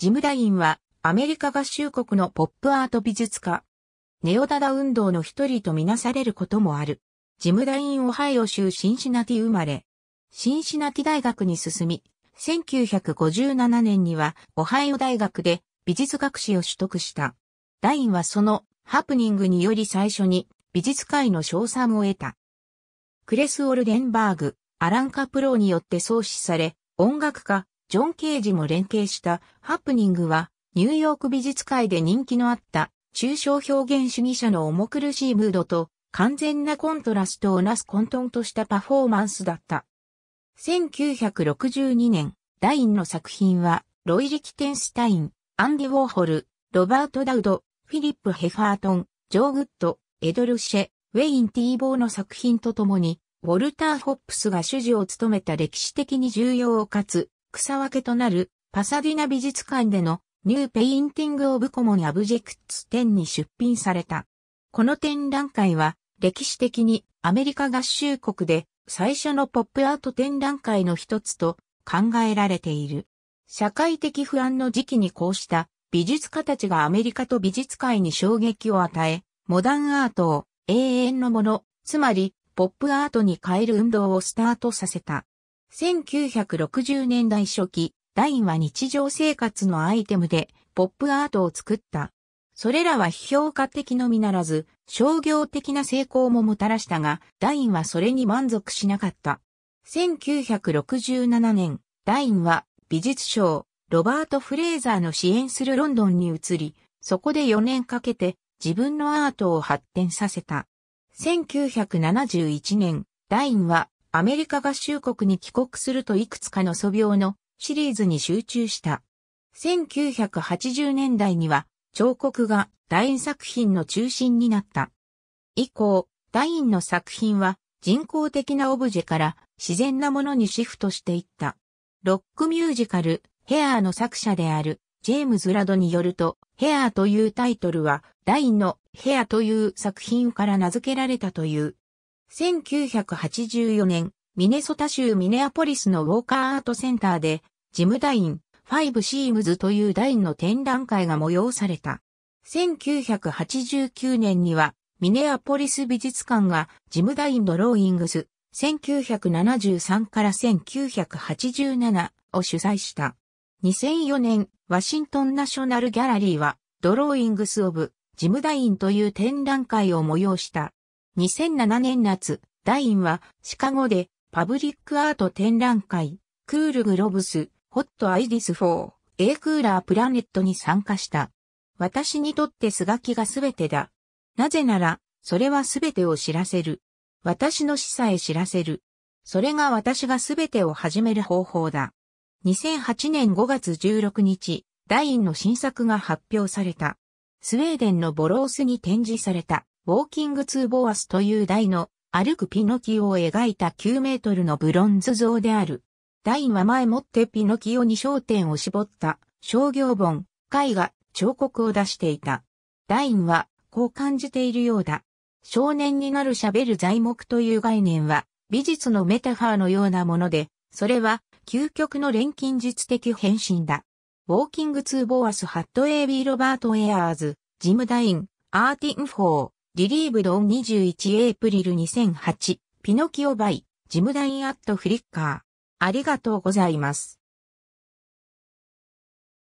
ジムダインはアメリカ合衆国のポップアート美術家。ネオダダ運動の一人とみなされることもある。ジムダインオハイオ州シンシナティ生まれ。シンシナティ大学に進み、1957年にはオハイオ大学で美術学士を取得した。ダインはそのハプニングにより最初に美術界の賞賛を得た。クレス・オルデンバーグ、アラン・カプローによって創始され、音楽家、ジョン・ケージも連携したハプニングは、ニューヨーク美術界で人気のあった、抽象表現主義者の重苦しいムードと、完全なコントラストをなす混沌としたパフォーマンスだった。1962年、ダインの作品は、ロイ・リキテンスタイン、アンディ・ウォーホル、ロバート・ダウド、フィリップ・ヘファートン、ジョー・グッド、エドルシェ、ウェイン・ティーボーの作品とともに、ウォルター・ホップスが主事を務めた歴史的に重要かつ草分けとなるパサディナ美術館でのニューペインティングオブコモンアブジェクツ展に出品された。この展覧会は歴史的にアメリカ合衆国で最初のポップアート展覧会の一つと考えられている。社会的不安の時期にこうした美術家たちがアメリカと美術界に衝撃を与え、モダンアートを永遠のもの、つまりポップアートに変える運動をスタートさせた。1960年代初期、ダインは日常生活のアイテムでポップアートを作った。それらは批評家的のみならず、商業的な成功ももたらしたが、ダインはそれに満足しなかった。1967年、ダインは美術賞、ロバート・フレーザーの支援するロンドンに移り、そこで4年かけて自分のアートを発展させた。1971年、ダインはアメリカ合衆国に帰国するといくつかの素描のシリーズに集中した。1980年代には彫刻がダイン作品の中心になった。以降、ダインの作品は人工的なオブジェから自然なものにシフトしていった。ロックミュージカル、ヘアーの作者であるジェームズ・ラドによると、ヘアーというタイトルは、ダインのヘアという作品から名付けられたという。1984年、ミネソタ州ミネアポリスのウォーカーアートセンターで、ジムダイン、ファイブシームズというダインの展覧会が催された。1989年には、ミネアポリス美術館がジムダインドローイングス1973から1987を主催した。2004年、ワシントンナショナルギャラリーはドローイングスオブジムダインという展覧会を催した。2007年夏、ダインはシカゴでパブリックアート展覧会、クールグロブス、ホットアイディス4、エクーラープラネットに参加した。私にとってスガキが全てだ。なぜなら、それは全てを知らせる。私の死さえ知らせる。それが私が全てを始める方法だ。2008年5月16日、ダインの新作が発表された。スウェーデンのボロースに展示された。ウォーキング・ツー・ボアスという台の歩くピノキオを描いた9メートルのブロンズ像である。ダインは前もってピノキオに焦点を絞った商業本、絵画、彫刻を出していた。ダインはこう感じているようだ。少年になる喋る材木という概念は美術のメタファーのようなもので、それは究極の錬金術的変身だ。ウォーキング・ツー・ボアス・ハット・エイビー・ロバート・エアーズ、ジム・ダイン、アーティン・フォー、リリーブドン21エイプリル2008、ピノキオバイ、ジムダインアットフリッカー。ありがとうございます。